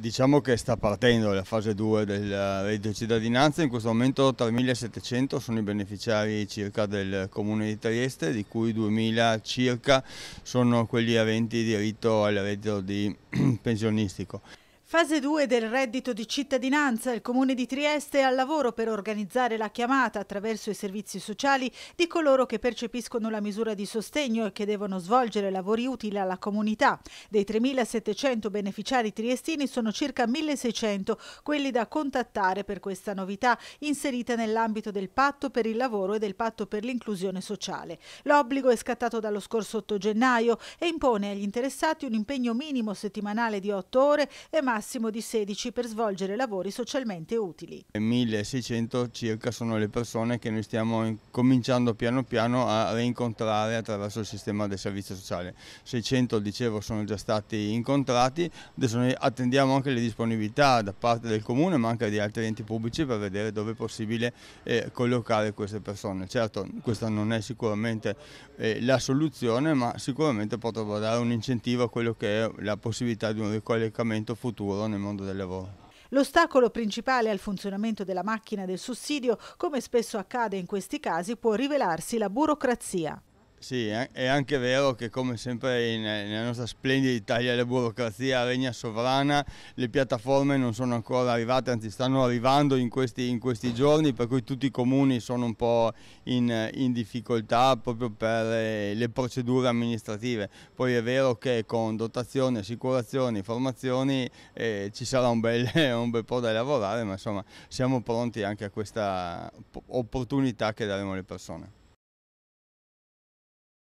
Diciamo che sta partendo la fase 2 del reddito eh, cittadinanza, in questo momento 3.700 sono i beneficiari circa del comune di Trieste, di cui 2.000 circa sono quelli aventi diritto al reddito pensionistico. Fase 2 del reddito di cittadinanza. Il Comune di Trieste è al lavoro per organizzare la chiamata attraverso i servizi sociali di coloro che percepiscono la misura di sostegno e che devono svolgere lavori utili alla comunità. Dei 3.700 beneficiari triestini sono circa 1.600 quelli da contattare per questa novità inserita nell'ambito del patto per il lavoro e del patto per l'inclusione sociale. L'obbligo è scattato dallo scorso 8 gennaio e impone agli interessati un impegno minimo settimanale di 8 ore e massimo massimo di 16 per svolgere lavori socialmente utili. 1600 circa sono le persone che noi stiamo cominciando piano piano a rincontrare attraverso il sistema del servizio sociale. 600 dicevo sono già stati incontrati, adesso noi attendiamo anche le disponibilità da parte del comune ma anche di altri enti pubblici per vedere dove è possibile eh, collocare queste persone. Certo questa non è sicuramente eh, la soluzione ma sicuramente potrebbe dare un incentivo a quello che è la possibilità di un ricollegamento futuro ruolo nel mondo del lavoro. L'ostacolo principale al funzionamento della macchina del sussidio, come spesso accade in questi casi, può rivelarsi la burocrazia. Sì, è anche vero che come sempre in, nella nostra splendida Italia la burocrazia regna sovrana, le piattaforme non sono ancora arrivate, anzi stanno arrivando in questi, in questi giorni, per cui tutti i comuni sono un po' in, in difficoltà proprio per le, eh, le, procedure amministrative. Poi è vero che con dotazioni, assicurazioni, formazioni eh, ci sarà un bel, un bel po' da lavorare, ma insomma siamo pronti anche a questa opportunità che daremo alle persone.